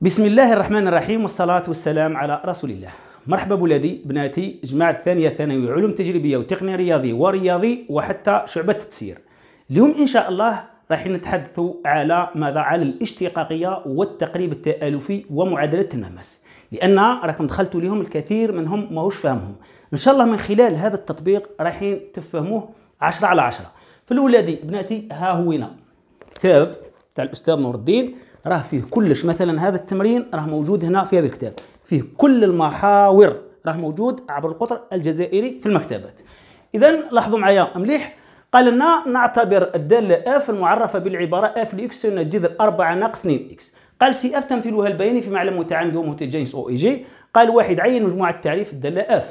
بسم الله الرحمن الرحيم والصلاة والسلام على رسول الله مرحبا بولادي بناتي جماعة الثانية ثانوي علوم تجريبية وتقنية رياضي ورياضي وحتى شعبة التسيير اليوم إن شاء الله راح نتحدث على ماذا على الاشتقاقية والتقريب التآلفي ومعادلة النمس لأن راكم دخلتوا لهم الكثير منهم ماهوش فاهمهم إن شاء الله من خلال هذا التطبيق رايحين تفهموه عشرة على عشرة فالولادي بناتي ها هوينا كتاب تاع الأستاذ نور الدين راه فيه كلش مثلا هذا التمرين راه موجود هنا في هذا الكتاب فيه كل المحاور راه موجود عبر القطر الجزائري في المكتبات اذا لاحظوا معايا مليح قال لنا نعتبر الدالة اف المعرفة بالعبارة اف لاكس جذر 4 ناقص 2 اكس قال سي اف تمثيلها البياني في معلم متعامد ومتجانس او اي جي قال واحد عين مجموعة تعريف الدالة اف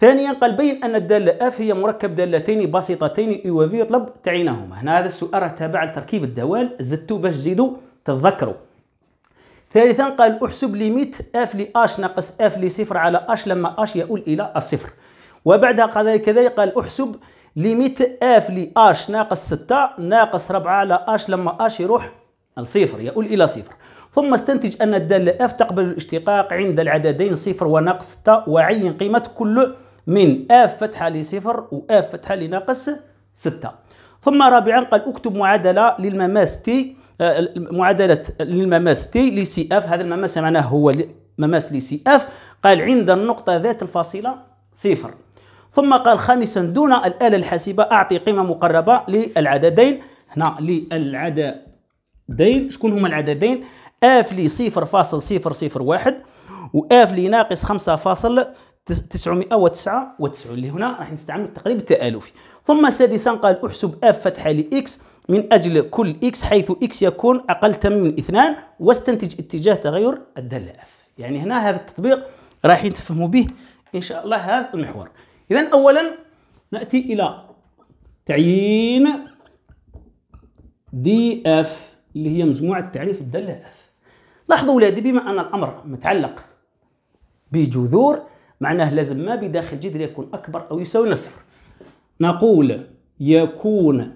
ثانيا قال بين ان الدالة اف هي مركب دالتين بسيطتين اي وفي يطلب تعيينهما هنا هذا السؤال تابع لتركيب الدوال زدتو باش تزيدوا تذكروا ثالثا قال احسب ليميت اف لاش ناقص اف لصفر على اش لما اش يؤول الى الصفر وبعدها قال كذلك قال احسب ليميت اف لاش ناقص 6 ناقص 4 على اش لما اش يروح لصفر يؤول الى صفر ثم استنتج ان الداله اف تقبل الاشتقاق عند العددين صفر وناقص 6 وعين قيمه كل من اف فتحه لصفر واف فتحه لناقص 6 ثم رابعا قال اكتب معادله للمماس تي آه، معادله للمماس تي لي سي اف هذا المماس معناه هو مماس لي سي اف قال عند النقطه ذات الفاصله صفر ثم قال خامسا دون الاله الحاسبه اعطي قيمه مقربه للعددين هنا للعددين شكون هما العددين اف لي صفر فاصل صفر صفر واحد واف لي ناقص خمسة فاصل 999 اللي هنا راح نستعمل التقريب التآلفي ثم سادسا قال احسب اف فتحه لاكس من أجل كل إكس حيث إكس يكون أقل تم من اثنان واستنتج اتجاه تغير الدالة اف يعني هنا هذا التطبيق رايحين تفهموا به إن شاء الله هذا المحور إذا أولا نأتي إلى تعيين دي اف اللي هي مجموعة تعريف الدالة اف لاحظوا ولادي بما أن الأمر متعلق بجذور معناه لازم ما بداخل جذر يكون أكبر أو يساوي نصف نقول يكون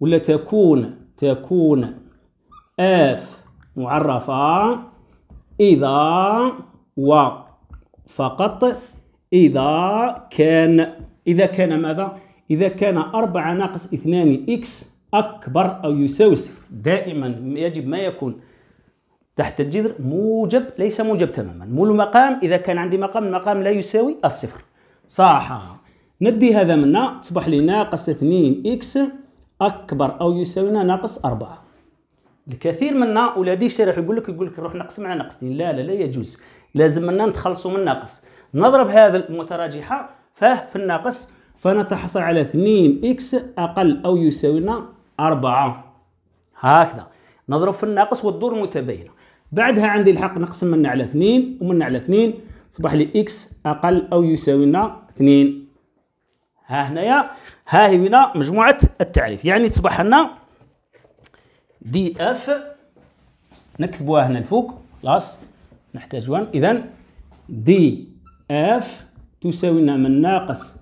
ولا تكون تكون اف معرفة إذا و فقط إذا كان إذا كان ماذا؟ إذا كان 4 ناقص 2 إكس أكبر أو يساوي صفر دائما يجب ما يكون تحت الجذر موجب ليس موجب تماما مو المقام إذا كان عندي مقام المقام لا يساوي الصفر صح ندي هذا منا تصبح لي ناقص 2 إكس أكبر أو يساوي لنا ناقص أربعة الكثير منا ولادي الشارح يقول لك يقول لك نروح نقسم على ناقصين لا لا لا يجوز لازم منا نتخلصوا من الناقص نضرب هذا المتراجحة فه في الناقص فنتحصل على 2 إكس أقل أو يساوي لنا 4 هكذا نضرب في الناقص والدور متباينة بعدها عندي الحق نقسم منا على 2 ومنا على 2 تصبح لي إكس أقل أو يساوي لنا 2 ها هنايا ها هي بنا مجموعة التعريف يعني تصبح لنا دي اف نكتبوها هنا الفوق خلاص نحتاجوها اذا دي اف تساوي لنا من ناقص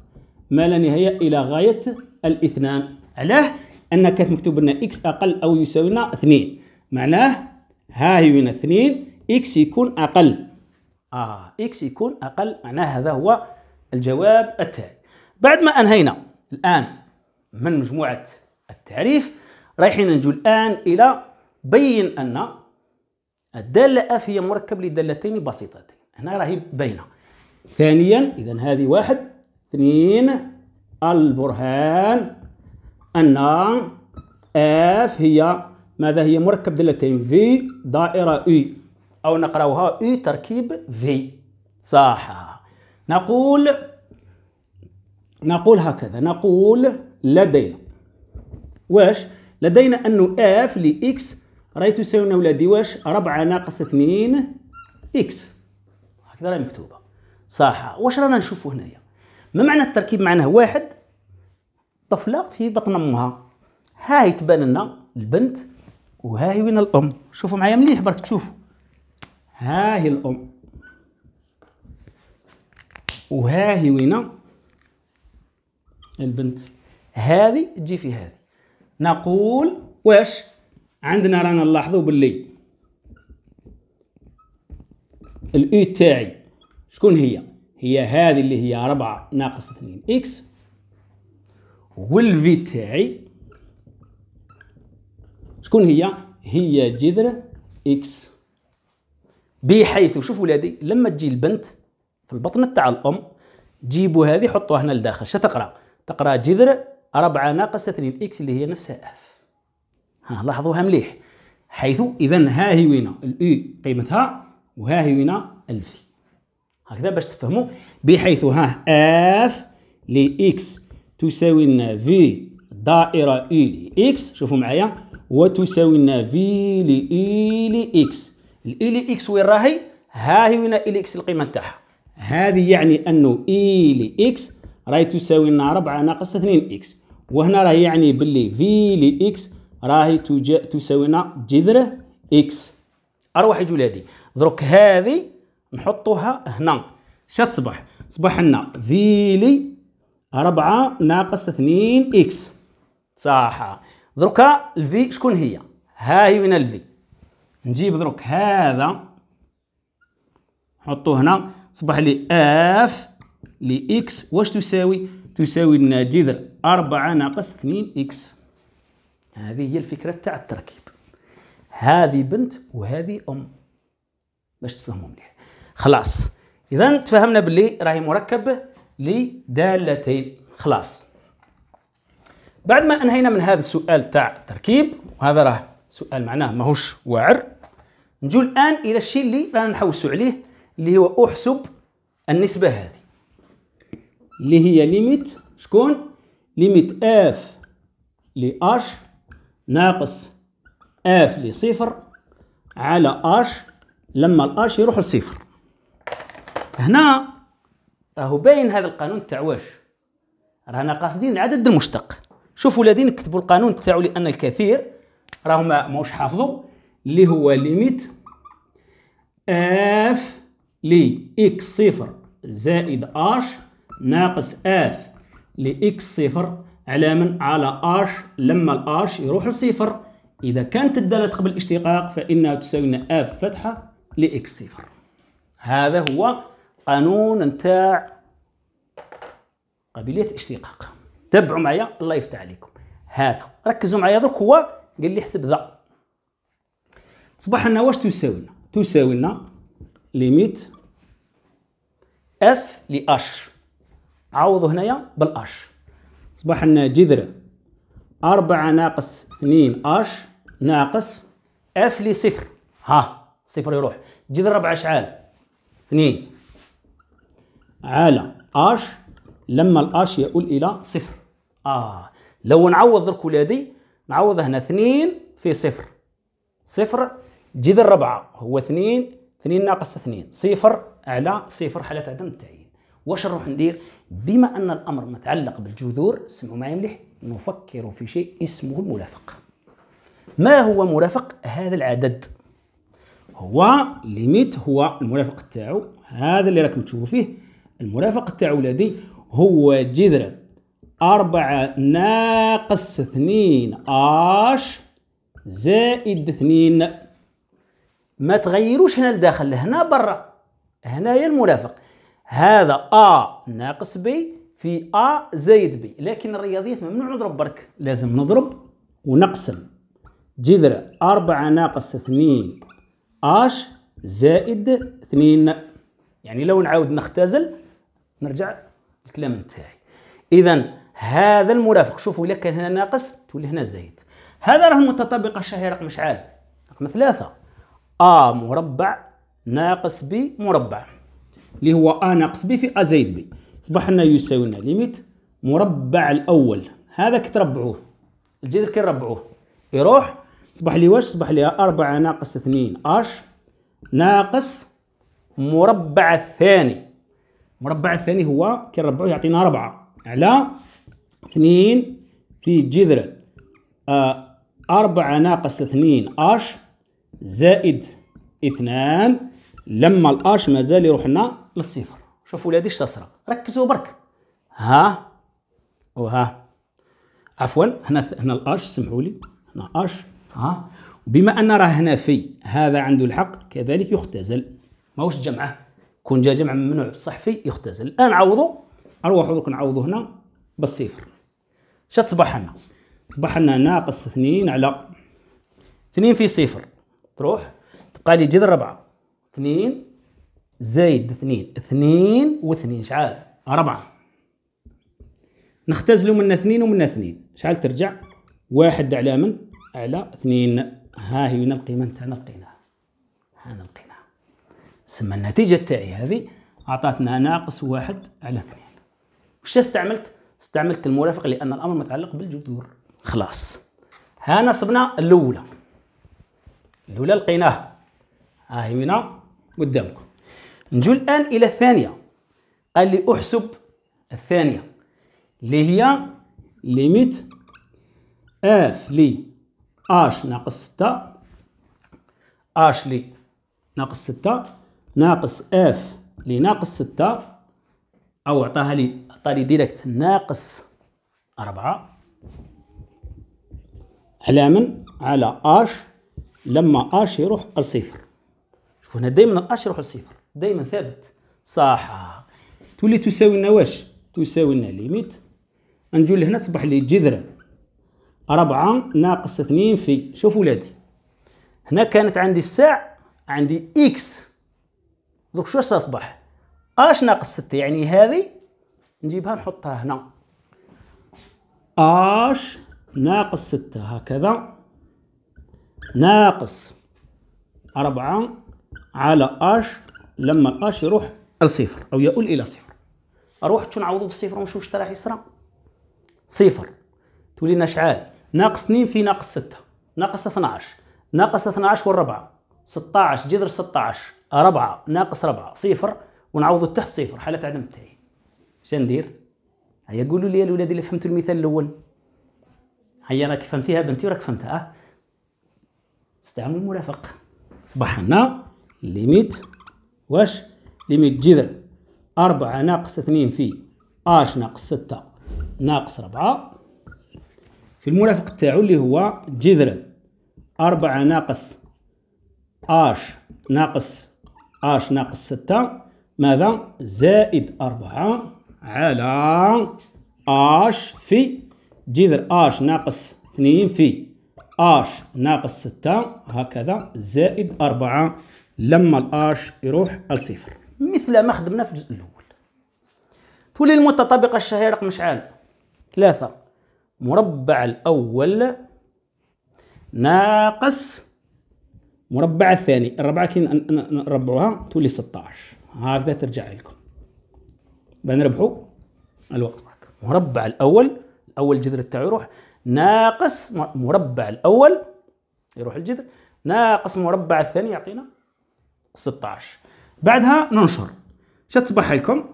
ما لا نهاية إلى غاية الاثنان علاه أن كانت مكتوب لنا إكس أقل أو يساوي لنا اثنين معناه ها هي هنا اثنين إكس يكون أقل آه إكس يكون أقل معناه هذا هو الجواب التالي بعد ما انهينا الان من مجموعه التعريف رايحين نجو الان الى بين ان الداله اف هي مركب لدالتين بسيطتين هنا راهي باينه ثانيا اذا هذه واحد اثنين البرهان ان اف هي ماذا هي مركب دالتين في دائره اي او نقراوها اي تركيب في صح نقول نقول هكذا نقول لدينا واش لدينا أن اف لإكس راهي تساوينا ولادي واش ربعة ناقص اثنين إكس هكذا راهي مكتوبة صح واش رانا نشوفو هنايا ما معنى التركيب معناه واحد طفلة في بطن أمها هاي تبان لنا البنت وهاي وين الأم شوفوا معايا مليح برك تشوفوا هاهي الأم وهاهي وين البنت هذه تجي في هذه نقول واش عندنا رانا نلاحظوا باللي الاي تاعي شكون هي هي هذه اللي هي 4 ناقص 2 اكس والفي تاعي شكون هي هي جذر اكس بحيث شوفوا ولادي لما تجي البنت في البطن تاع الام جيبوا هذه حطوها هنا لداخل شتقرا تقرا جذر 4 ناقص 2 اكس اللي هي نفسها اف ها لاحظوها مليح حيث اذا ها هي وين الاي قيمتها وها هي وين الفي هكذا باش تفهموا بحيث ها اف لاكس تساوي لنا في دائره اي لاكس شوفوا معايا وتساوي لنا في لاي لاكس الاي لاكس وين راهي ها هي وين اي لاكس القيمه تاعها هذه يعني انه اي لاكس راهي تساوي لنا 4 ناقص 2 اكس وهنا راهي يعني باللي في لي اكس راهي تساوي لنا جذر اكس اروح ارواح جلادي دروك هذه نحطوها هنا شتصبح تصبح لنا في لي 4 ناقص 2 اكس صح دروكا الفي شكون هي ها هي وين الفي نجيب دروك هذا نحطو هنا صبح لي اف لإكس واش تساوي؟ تساوي لنا جذر 4 ناقص 2 إكس هذه هي الفكرة تاع التركيب هذه بنت وهذه أم باش تفهموا مليح خلاص إذا تفهمنا باللي راهي مركبة لدالتين خلاص بعد ما انهينا من هذا السؤال تاع التركيب وهذا راه سؤال معناه ماهوش واعر نجو الان الى الشيء اللي رانا نحوسوا عليه اللي هو احسب النسبه هذه اللي هي ليميت شكون ليميت اف لاش ناقص اف لصفر على اش لما الاش يروح لصفر هنا راهو باين هذا القانون تاع واش رانا قاصدين العدد المشتق شوفوا الذين كتبوا القانون تاعو لان الكثير راهم ماهوش حافظوا اللي هو ليميت اف لي اكس صفر زائد اش ناقص اف لاكس صفر على من؟ على اش لما الاش يروح لصفر اذا كانت الداله قبل الاشتقاق فانها تساوي لنا اف فتحه لاكس صفر هذا هو قانون نتاع قابليه الاشتقاق تبعوا معايا الله يفتح عليكم هذا ركزوا معايا درك هو قال لي حسب ذا صباح لنا واش تساوي لنا تساوي لنا ليميت اف لاش عوضوا هنايا بالاش اصبح لنا جذر 4 ناقص 2 اش ناقص اف لي صفر ها صفر يروح جذر 4 اشعال 2 على اش لما الاش يؤول الى صفر اه لو نعوض درك ولادي نعوض هنا 2 في صفر صفر جذر 4 هو 2 2 ناقص 2 صفر على صفر حالة عدم التعيين واش نروح ندير بما ان الامر متعلق بالجذور سمعوا معي مليح نفكر في شيء اسمه المرافق ما هو مرافق هذا العدد هو ليميت هو المرافق تاعو هذا اللي راكم تشوفوا فيه المرافق تاعو ولادي هو جذر أربعة ناقص اثنين اش زائد اثنين ما تغيروش هنا لداخل هنا برا هنايا المرافق هذا أ ناقص بي في أ زائد بي لكن الرياضيات ممنوع نضرب برك لازم نضرب ونقسم جذر أربعة ناقص اثنين اش زائد اثنين يعني لو نعاود نختزل نرجع الكلام نتاعي إذا هذا المرافق شوفوا إلا كان هنا ناقص تولي هنا زايد هذا راه المتطابقة الشهية رقم شحال؟ رقم ثلاثة أ مربع ناقص ب مربع اللي هو أ ناقص ب في أ زائد ب أصبح لنا يساوي لنا ليميت مربع الأول هذا كتربعوه الجذر كيربعوه يروح صبح لي واش صبح لي 4 ناقص 2 اش ناقص مربع الثاني المربع الثاني هو كنربعوه يعطينا 4 على 2 في جذر 4 آه، ناقص 2 اش زائد 2 لما الاش مازال يروح لنا للصفر شوفوا ولادي اش تصرى ركزوا برك ها وها عفوا هنا هنا الاش سمحوا لي هنا اش ها بما ان راه هنا في هذا عنده الحق كذلك يختزل ماهوش جمعه كون جا جمع ممنوع بصح في يختزل الان عوضوا اروحوا درك نعوضوا هنا بالصفر شا تصبح لنا تصبح لنا ناقص اثنين على اثنين في صفر تروح تبقى لي جذر ربعة اثنين زايد اثنين اثنين واثنين شعال أربعة نختزلوا من اثنين ومن اثنين شعال ترجع واحد على من على اثنين ها هي القيمة نتاعنا لقيناها ها لقيناها سما النتيجة تاعي هذه أعطتنا ناقص واحد على اثنين وش استعملت؟ استعملت المرافق لأن الأمر متعلق بالجذور خلاص ها نصبنا الأولى الأولى لقيناها ها هي هنا قدامكم نجو الآن إلى الثانية قال لي أحسب الثانية اللي هي ليميت اف لي اش ناقص ستة اش لي ناقص ستة ناقص اف لي ناقص ستة او عطاها لي عطا لي ديريكت ناقص أربعة على من على اش لما اش يروح الصفر شوف هنا دايما الاش يروح الصفر دايما ثابت صح تولي تساوي لنا واش تساوي لنا ليميت نجيو لهنا تصبح لي جذر ربعة ناقص اثنين في شوف ولادي هنا كانت عندي الساع عندي اكس دوك شو اصبح اش ناقص ستة يعني هذه نجيبها نحطها هنا اش ناقص ستة هكذا ناقص 4 على اش لما قاش يروح الصفر او يؤول الى صفر اروح تنعوضو بالصفر ونشوف شنو راح يصرى صفر تولي لنا شحال ناقص 2 في ناقص 6 ناقص 12 ناقص 12 والربعه 16 جذر 16 4 ناقص 4 صفر ونعوضو تحت صفر حاله عدم التعيين شندير ندير هيا قولوا لي الولاد اللي فهمتوا المثال الاول هيا راك فهمتيها بنتي وراك فهمتها أه؟ استعملوا المرافق صباحنا ليميت واش ليميت جذر أربعة ناقص اثنين في اش ناقص ستة ناقص ربعة في المرافق تاعو اللي هو جذر أربعة ناقص اش ناقص اش ناقص ستة ماذا زائد أربعة على اش في جذر اش ناقص اثنين في اش ناقص ستة هكذا زائد أربعة لما الاش يروح الصفر مثل ما خدمنا في الجزء الاول تولي المتطابقه الشهيره رقم شحال ثلاثة مربع الاول ناقص مربع الثاني الربعة كي نربعوها تولي 16 هكذا ترجع لكم بنربحوا الوقت معك مربع الاول الاول الجذر تاعو يروح ناقص مربع الاول يروح الجذر ناقص مربع الثاني يعطينا 16 بعدها ننشر شتصبح لكم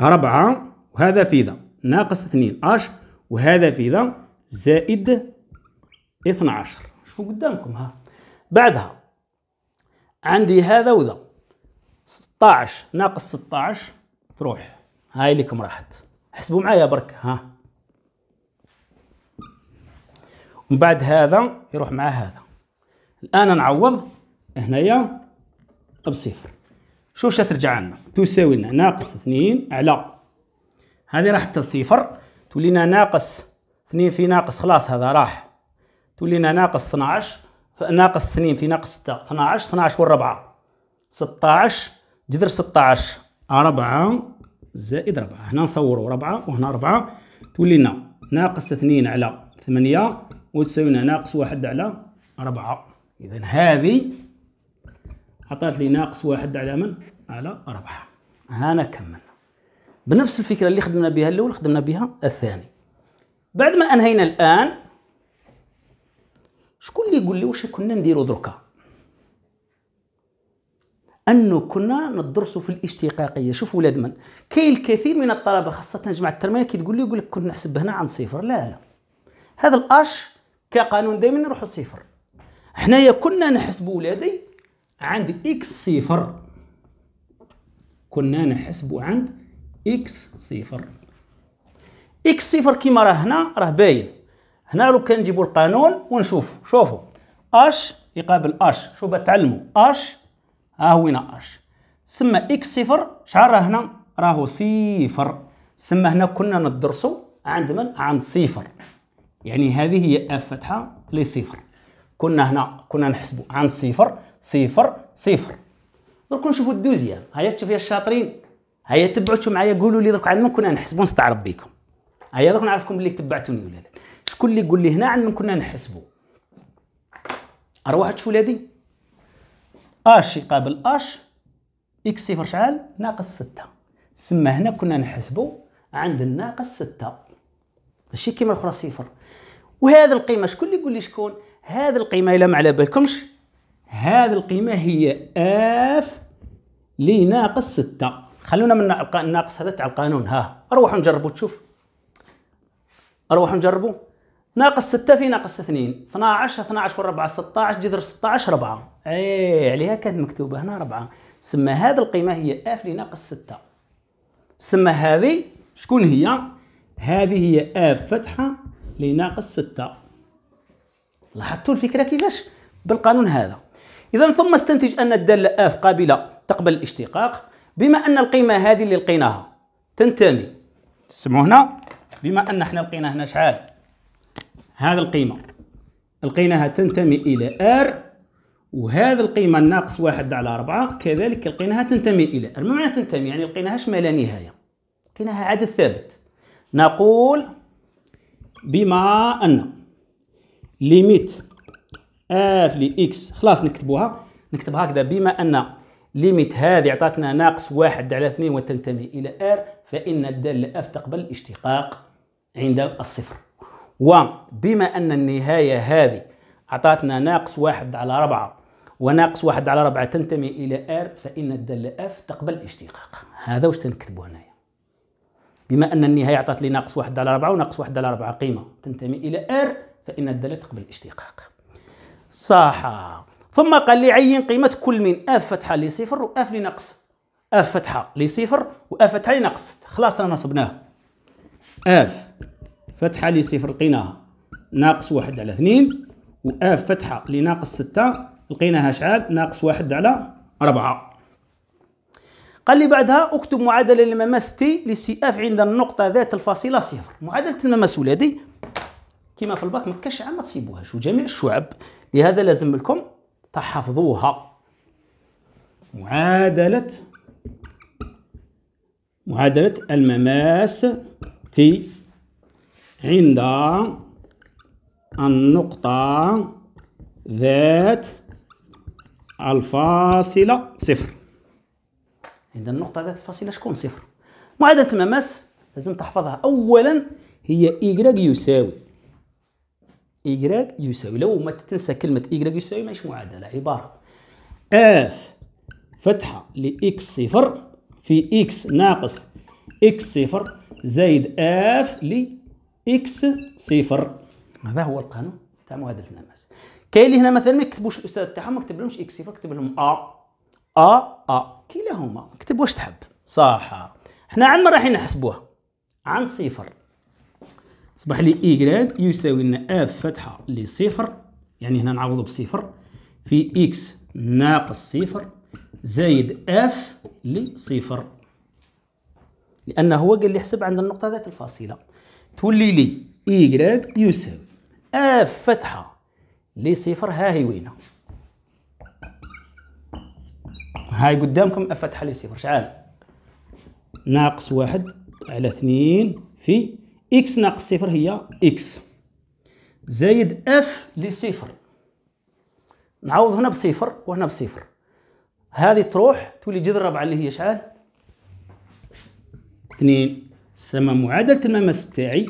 4 وهذا في ذا ناقص 2 اش وهذا في ذا زائد 12 شوفوا قدامكم ها بعدها عندي هذا وذا 16 ناقص 16 تروح هاي لكم راحت حسبوا معايا برك ها ومن بعد هذا يروح مع هذا الان نعوض هنايا بصفر شو ترجع لنا تساوي لنا ناقص اثنين على هذه راح صفر تولينا ناقص اثنين في ناقص خلاص هذا راح تولينا ناقص 12 ناقص اثنين في ناقص 6 12 12 والربعة 16 جذر 16 أربعة زائد ربعة هنا نصوروا 4 وهنا ربعة تولينا ناقص اثنين على 8 وتساوينا ناقص واحد على ربعة إذا هذه عطات لي ناقص واحد على من؟ على أربعة هنا كملنا بنفس الفكرة اللي خدمنا بها الأول خدمنا بها الثاني بعد ما أنهينا الآن شكون اللي يقول لي واش كنا نديرو دركا انه كنا ندرسوا في الاشتقاقيه شوف ولاد من كاين الكثير من الطلبه خاصه جماعه الترميه تقول لي يقول لك كنت نحسب هنا عن صفر لا لا هذا الاش كقانون دائما نروح صفر حنايا كنا نحسبوا ولادي عند إكس صفر كنا نحسبو عند إكس صفر إكس صفر كيما راه هنا راه باين هنا لو كان نجيبو القانون ونشوف شوفو اش يقابل اش شوف تعلموا اش ها هو هنا اش سما اكس صفر شحال راه هنا راهو صفر سما هنا كنا ندرسو عند من عند صفر يعني هذه هي اف فتحه لصفر كنا هنا كنا نحسبو عند صفر صفر صفر درك نشوفوا الدوزيام هيا تشوف يا الشاطرين هيا تبعتوا معايا قولوا لي درك عندنا ما كنا نحسبوا نستعرض بكم هيا درك نعرفكم بلي تبعتوني ولا لا شكون اللي يقول لي هنا عندنا من كنا نحسبوا ارواح تشوف ولادي اش يقابل اش اكس صفر شحال ناقص ستة سما هنا كنا نحسبوا عند الناقص ستة ماشي كيما الاخرى صفر وهذا القيمه شكون اللي يقول لي شكون هذه القيمه الا ما على بالكمش هذه القيمة هي اف لناقص 6 خلونا من الناقص هذا تاع القانون ها اروحوا نجربوا تشوف اروحوا نجربوا ناقص 6 في ناقص 2 12 12 و4 16 جذر 16 4 اي عليها كانت مكتوبه هنا 4 سما هذه القيمه هي اف لناقص 6 سما هذه شكون هي هذه هي اف فتحه لناقص 6 لاحظتوا الفكره كيفاش بالقانون هذا إذا ثم استنتج أن الدالة آف قابلة تقبل الاشتقاق بما أن القيمة هذه اللي لقيناها تنتمي تسمعوا هنا بما أن احنا لقينا هنا شحال هذا القيمة لقيناها تنتمي إلى R وهذا القيمة ناقص واحد على أربعة كذلك لقيناها تنتمي إلى R ما معنى تنتمي يعني لقيناها ما لا نهاية لقيناها عدد ثابت نقول بما أن ليميت اف آه، لي اكس خلاص نكتبوها نكتبها هكذا بما ان ليميت هذه عطاتنا ناقص واحد على اثنين وتنتمي الى ار فان الداله اف تقبل الاشتقاق عند الصفر وبما ان النهايه هذه عطاتنا ناقص واحد على ربعة وناقص واحد على ربعة تنتمي إلى ار فإن الدالة اف تقبل الاشتقاق هذا واش تنكتبو هنايا بما أن النهاية عطات لي ناقص واحد على ربعة وناقص واحد على ربعة قيمة تنتمي إلى ار فإن الدالة تقبل الاشتقاق صح ثم قال لي عين قيمة كل من اف فتحة لصفر واف لنقص اف فتحة لصفر واف فتحة لنقص خلاص رانا صبناه اف فتحة لصفر لقيناها ناقص واحد على اثنين واف فتحة لناقص ستة لقيناها شحال ناقص واحد على أربعة قال لي بعدها اكتب معادلة لمماس تي لسي اف عند النقطة ذات الفاصلة صفر معادلة المماس ولادي كما في الباك ما كاش عام ما وجميع الشعب لهذا لازم لكم تحفظوها معادلة معادلة المماس تي عند النقطة ذات الفاصلة صفر عند النقطة ذات الفاصلة شكون صفر معادلة المماس لازم تحفظها أولا هي إيكغيك يساوي إيكغيك يساوي لو ما تنسى كلمة إيكغيك يساوي ماهيش معادلة عبارة اف فتحة لإكس صفر في إكس ناقص إكس صفر زائد اف لإكس صفر هذا هو القانون تاع معادلة الألماس كاين اللي هنا مثلا ما يكتبوش الأستاذ تاعهم ما كتبلهمش إكس صفر كتب لهم أ أ أ كلاهما كتب واش تحب صح حنا عن ما رايحين نحسبوها عن صفر صبح لي إيكغاد يساوي لنا اف فتحة لصفر يعني هنا نعوضو بصفر في إكس ناقص صفر زايد اف لصفر لأنه هو قال لي حسب عند النقطة ذات الفاصلة تولي لي اي إيكغاد يساوي اف فتحة لصفر ها هي وينها هاي قدامكم اف فتحة لصفر شحال ناقص واحد على اثنين في اكس ناقص صفر هي اكس زايد اف لصفر نعوض هنا بصفر وهنا بصفر هذه تروح تولي جذر ربعه اللي هي شحال اثنين سما معادله المماس تاعي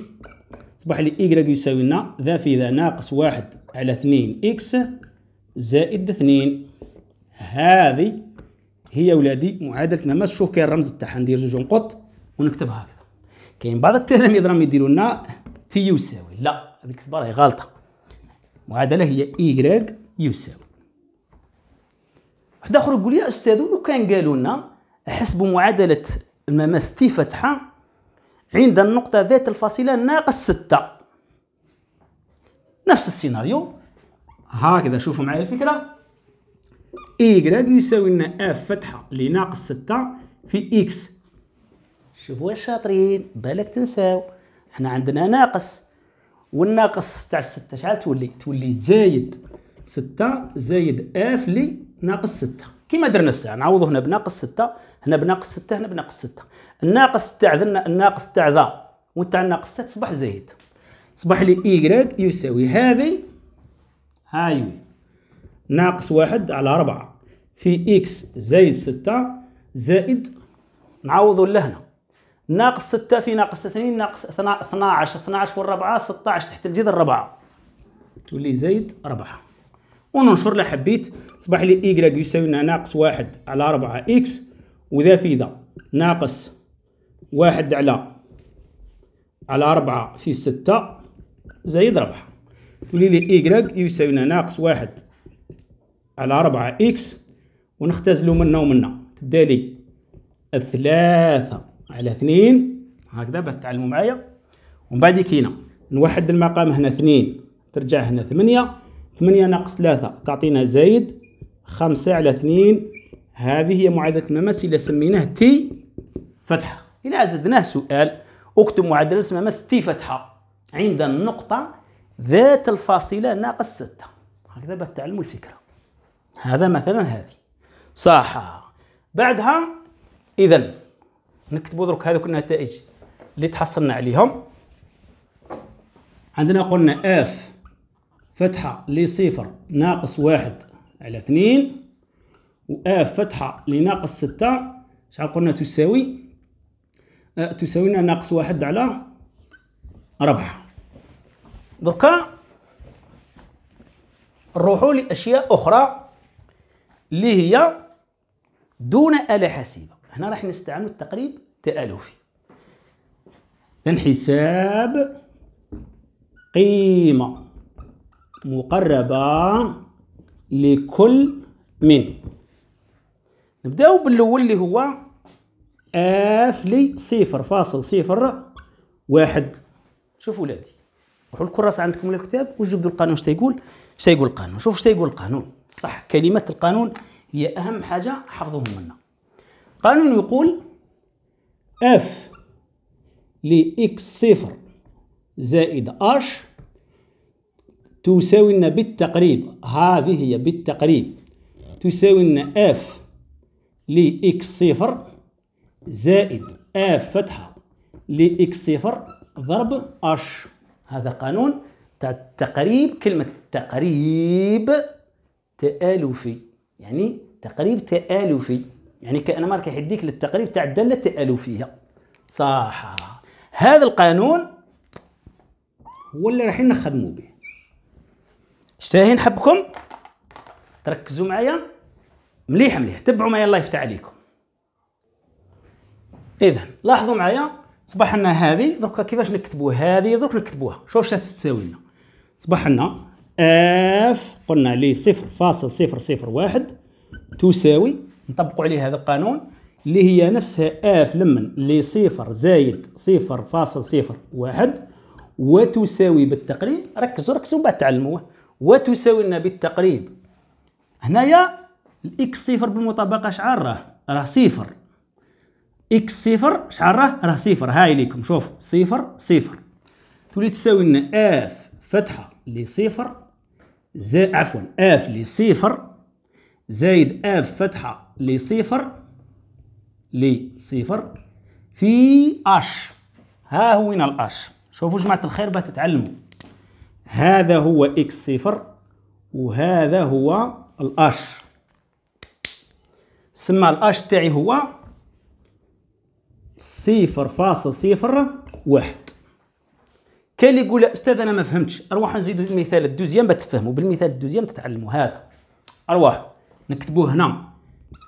اصبح لي إيكغيك يساوي لنا ذا في ذا ناقص واحد على اثنين إكس زائد اثنين هذه هي ولادي معادلة الممس شوف كاين الرمز تاعها ندير زوج نقط ونكتبها هكذا كاين بعض التلاميذ راهم يديروا لنا في يساوي لا هذيك هي غلطه المعادله هي إيكغيك يساوي واحد اخر يقول يا استاذ لو كان قالوا لنا حسب معادله المماس تي فتحه عند النقطه ذات الفاصله ناقص 6 نفس السيناريو هكذا شوفوا معايا الفكره إيكغيك يساوي لنا اف فتحه لناقص 6 في اكس شوفوا الشاطرين بالك تنساو احنا عندنا ناقص والناقص تاع الستة شحال تولي تولي زايد ستة زايد اف لي ناقص ستة كيما درنا الساعة نعوضو هنا بناقص ستة هنا بناقص ستة هنا بناقص ستة الناقص تاع ذا الناقص تاع ذا وتاع الناقص ستة تصبح زايد تصبح لي إيكغيك يساوي هذه هاي ناقص واحد على أربعة في إكس زايد ستة زائد نعوضو لهنا ناقص 6 في ناقص 2 ناقص 12 12 والربعة الربعة 16 تحت الجذر ربعة تولي زايد ربعة وننشر لها حبيت صباح لي إيكغيك يساوي لنا ناقص واحد على ربعة إكس وذا في ذا ناقص واحد على على ربعة في ستة زايد ربعة تولي لي إيكغيك يساوي لنا ناقص واحد على ربعة إكس ونختزلو منا ومنا تبدا لي ثلاثة على اثنين هكذا تعلموا معايا ومن بعد كينا نوحد المقام هنا اثنين ترجع هنا ثمانية ثمانية ناقص ثلاثة تعطينا زايد خمسة على اثنين هذه هي معادلة المماس اللي سميناه تي فتحة إذا زدناه سؤال اكتب معادلة اسمها مس تي فتحة عند النقطة ذات الفاصلة ناقص ستة هكذا باش تعلموا الفكرة هذا مثلا هذه صح بعدها إذا نكتبوا دروك هذوك النتائج اللي تحصلنا عليهم عندنا قلنا اف فتحة لصفر ناقص واحد على اثنين واف فتحة لناقص ستة شحال قلنا تساوي أه تساوي لنا ناقص واحد على ربعة دركا نروحو لأشياء أخرى اللي هي دون آلة حاسبة هنا راح نستعمل التقريب تآلفي انحساب قيمة مقربة لكل من نبداو بالأول اللي هو اف لي صفر فاصل صفر واحد شوفوا ولادي روحوا الكراس عندكم ولا الكتاب وجبدوا القانون اش تيقول اش تيقول القانون شوفوا اش تيقول القانون صح كلمات القانون هي اهم حاجه حفظوهم منها قانون يقول اف لإكس صفر زائد اش تساوي لنا بالتقريب هذه هي بالتقريب تساوي لنا اف لإكس صفر زائد اف فتحة لإكس صفر ضرب اش هذا قانون تاع التقريب كلمة تقريب تآلفي يعني تقريب تآلفي يعني مارك يحديك للتقريب تاع الداله التالفيه صح هذا القانون هو اللي رايحين نخدموا به اشتاهي نحبكم تركزوا معايا مليح مليح تبعوا معايا الله يفتح عليكم اذا لاحظوا معايا صباح لنا هذه دروك كيفاش نكتبوا هذه درك نكتبوها شوف شنو تساوي لنا صباح لنا اف قلنا لي صفر فاصل صفر صفر واحد تساوي نطبقوا عليه هذا القانون اللي هي نفسها اف لمن لصفر زايد صفر فاصل صفر واحد وتساوي بالتقريب ركزوا ركزوا بعد تعلموه وتساوي لنا بالتقريب هنايا الاكس صفر بالمطابقه شحال راه راه صفر اكس صفر شحال راه راه صفر هاي ليكم شوفوا صفر صفر تولي تساوي لنا اف فتحه لصفر زائد عفوا اف لصفر زايد اف فتحه لصفر لصفر في اش ها هو هنا الاش شوفوا جماعة الخير باه تتعلموا هذا هو اكس صفر وهذا هو الاش سمى الاش تاعي هو صفر فاصل صفر واحد كاين اللي يقول استاذ انا ما فهمتش اروح نزيدو المثال الدوزيام تفهموا بالمثال الدوزيام تتعلموا هذا ارواح نكتبوه هنا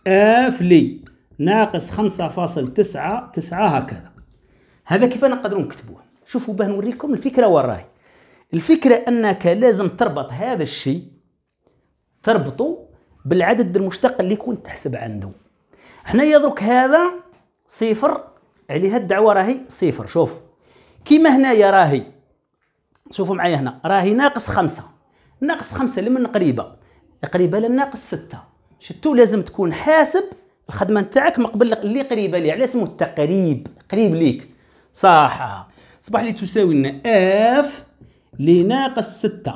اف لي ناقص 5.9 هكذا هذا كيف نقدروا نكتبوه شوفوا باه نوريكم الفكره وراي الفكره انك لازم تربط هذا الشيء تربطه بالعدد المشتق اللي كنت تحسب عنده هنا يدرك هذا صفر عليها الدعوه راهي صفر شوف كيما هنايا راهي شوفوا معايا هنا راهي ناقص خمسة ناقص خمسة لمن قريبة قريبة للناقص ستة شتو لازم تكون حاسب الخدمه نتاعك مقبل اللي قريبه ليه على اسمه التقريب قريب ليك صح صباح لي تساوي لنا اف لناقص 6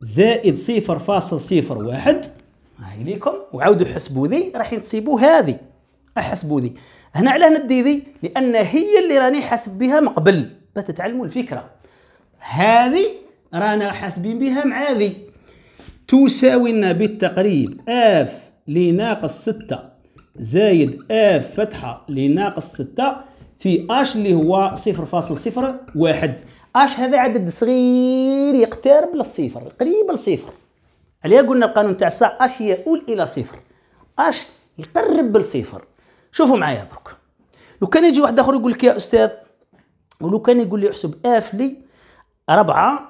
زائد صفر فاصل صفر واحد هاي ليكم وعاودوا حسبوا ذي راح تصيبوا هذه احسبوا ذي هنا علاه ندي ذي لان هي اللي راني حاسب بها من قبل بتتعلموا الفكره هذه رانا حاسبين بها مع ذي تساوي لنا بالتقريب اف لناقص 6 زايد اف فتحه لناقص 6 في اش اللي هو 0.01 اش هذا عدد صغير يقترب للصفر قريب للصفر عليها قلنا القانون تاع الساعه اش يؤول الى صفر اش يقرب للصفر شوفوا معايا درك لو كان يجي واحد اخر يقول لك يا استاذ ولو كان يقول لي احسب اف لي 4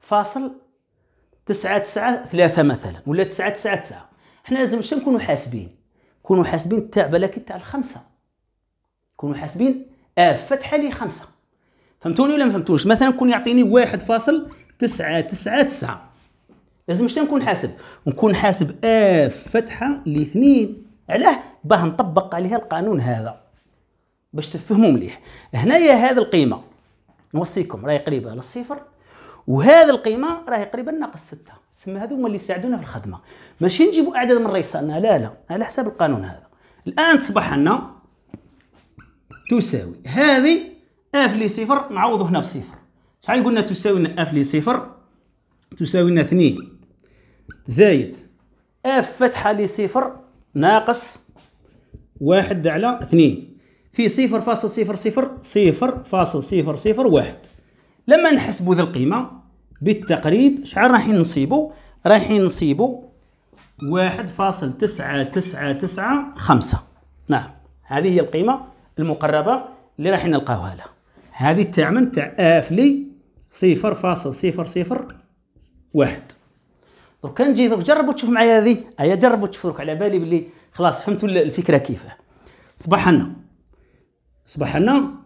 فاصل تسعة تسعة ثلاثة مثلا ولا تسعة تسعة تسعة حنا لازم شنو نكونوا حاسبين كونوا حاسبين تاع بلاكي تاع الخمسه كونوا حاسبين اف فتحه لي خمسه فهمتوني ولا ما فهمتوش مثلا كون يعطيني واحد فاصل تسعة تسعة تسعة لازم شنو نكون حاسب نكون حاسب اف فتحه لاثنين علاه باه نطبق عليها القانون هذا باش تفهموا مليح هنايا هذه القيمه نوصيكم راهي قريبه للصفر وهذا القيمه راهي قريبا ناقص ستة سما هذو هما اللي يساعدونا في الخدمه ماشي نجيبوا اعداد من ريسنا لا لا على حساب القانون هذا الان تصبح عندنا تساوي هذه اف لي صفر نعوضه هنا بصفر شحال قلنا تساوي لنا اف لي صفر تساوي لنا 2 زايد اف فتحه لي صفر ناقص واحد على اثنين في صفر فاصل صفر صفر صفر فاصل صفر صفر واحد لما نحسبوا ذا القيمه بالتقريب شحال رايحين نصيبوا رايحين نصيبوا واحد فاصل تسعة تسعة تسعة خمسة نعم هذه هي القيمة المقربة اللي راح نلقاوها لها هذه تعمل تاع اف لي صفر فاصل صفر صفر واحد دروك نجي دوك جربوا تشوف معايا هذه هيا جربوا تشوفوا على بالي بلي خلاص فهمتوا الفكرة كيفاه صباح لنا صباح لنا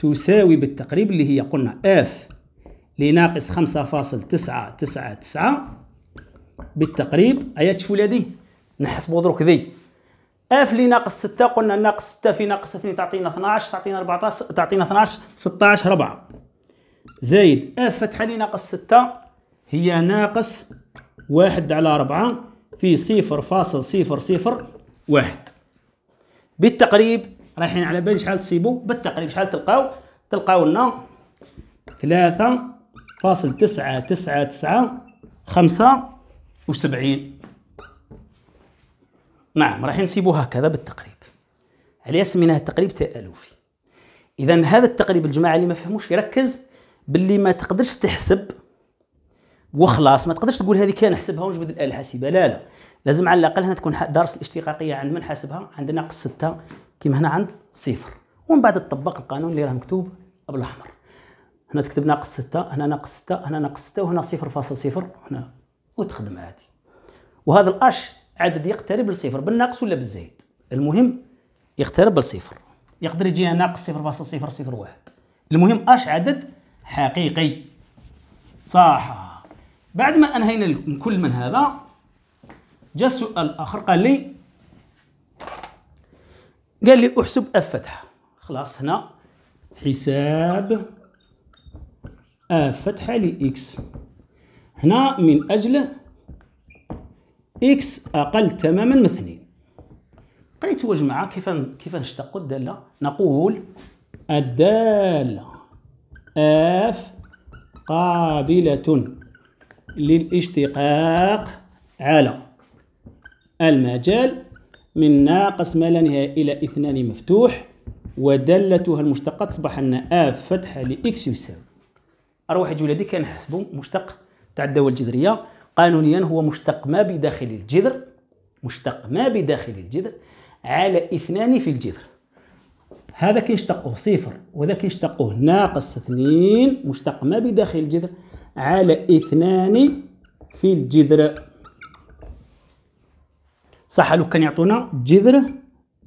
تساوي بالتقريب اللي هي قلنا اف لناقص خمسة فاصل تسعة تسعة تسعة بالتقريب أيا تشوفوا لي نحسبوا دروك ذي اف لناقص ستة قلنا ناقص ستة في ناقص اثنين تعطينا 12 تعطينا 14 تعطينا 12 16 4 زايد اف فتحة لناقص ستة هي ناقص واحد على ربعة في صفر فاصل صفر صفر واحد بالتقريب رايحين على بين شحال تسيبو بالتقريب شحال تلقاو تلقاو لنا ثلاثة فاصل تسعة تسعة تسعة خمسة وسبعين نعم رايحين نسيبو هكذا بالتقريب عليه سميناه التقريب تألوفي إذا هذا التقريب الجماعة اللي ما فهموش يركز باللي ما تقدرش تحسب وخلاص ما تقدرش تقول هذه كان نحسبها ونجبد الآلة حاسبة لا لا لازم على الأقل هنا تكون دارس الاشتقاقية عند من نحاسبها عندنا ناقص ستة كيما هنا عند صفر ومن بعد تطبق القانون اللي راه مكتوب بالاحمر هنا تكتب ناقص 6 هنا ناقص 6 هنا ناقص 6 وهنا 0.0 هنا وتخدم عادي وهذا الاش عدد يقترب لصفر بالناقص ولا بالزايد المهم يقترب لصفر يقدر يجينا ناقص 0.001 المهم اش عدد حقيقي صح بعد ما انهينا كل من هذا جاء السؤال الاخر قال لي قال لي احسب اف فتحه خلاص هنا حساب اف فتحه لاكس هنا من اجله اكس اقل تماما من اثنين قريت هو جماعه كيف كيف نشتق الداله نقول الداله اف قابله للاشتقاق على المجال من ناقص ما لا نهاية إلى اثنان مفتوح ودالتها المشتقة تصبح أن آف فتحة لإكس يساوي أروح الجولة دي كنحسبو مشتق تاع الدوال الجذرية قانونيا هو مشتق ما بداخل الجذر مشتق ما بداخل الجذر على اثنان في الجذر هذا كيشتقوه صفر وذا كيشتقوه ناقص اثنين مشتق ما بداخل الجذر على اثنان في الجذر صح لو كان يعطونا جذر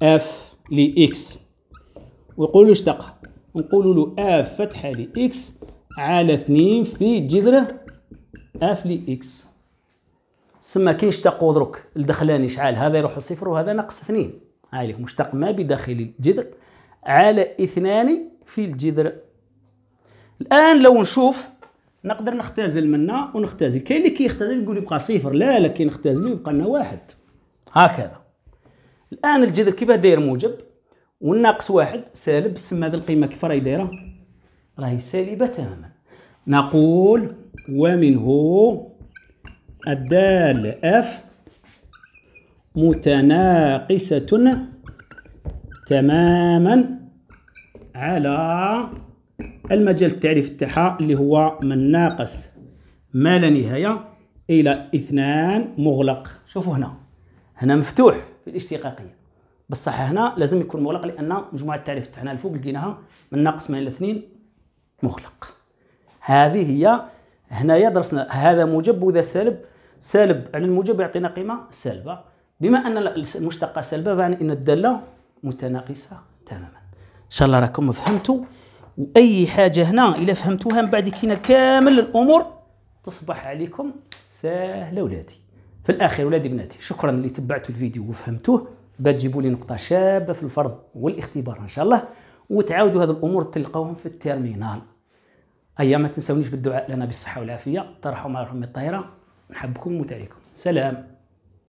اف لاكس ويقولوا اشتق نقولوا له اف فتحه لاكس على 2 في جذر اف لاكس سما كي يشتقوا دروك الدخلان شعال هذا يروح صفر وهذا ناقص اثنين هاي مشتق ما بداخل الجذر على اثنان في الجذر الان لو نشوف نقدر نختزل منا ونختزل كاين اللي كيختزل يقول يبقى صفر لا لا كي نختزل يبقى لنا واحد هكذا الان الجذر كيفاه داير موجب والناقص واحد سالب سما هذه القيمه كيف راهي دايره راهي سالبه تماما نقول ومنه الدال اف متناقصة تماما على المجال التعريف تاعها اللي هو من ناقص ما لا نهاية إلى اثنان مغلق شوفوا هنا هنا مفتوح في الاشتقاقيه بصح هنا لازم يكون مغلق لان مجموعه التعريف تاعنا الفوق لقيناها من ناقص ما الى اثنين مغلق هذه هي هنايا درسنا هذا موجب وذا سالب سالب على الموجب يعطينا قيمه سالبه بما ان المشتقه سالبه فيعني ان الداله متناقصه تماما ان شاء الله راكم فهمتوا واي حاجه هنا الا فهمتوها من بعد كاينه كامل الامور تصبح عليكم سهله ولادي في الاخير ولادي بناتي شكرا اللي تبعتوا الفيديو وفهمتوه بتجيبوا لي نقطه شابه في الفرض والاختبار ان شاء الله وتعاودوا هذه الامور تلقاوهم في التيرمينال ايا ما تنسونيش بالدعاء لنا بالصحه والعافيه طرحوا على رحمه الطاهره نحبكم وتعليكم سلام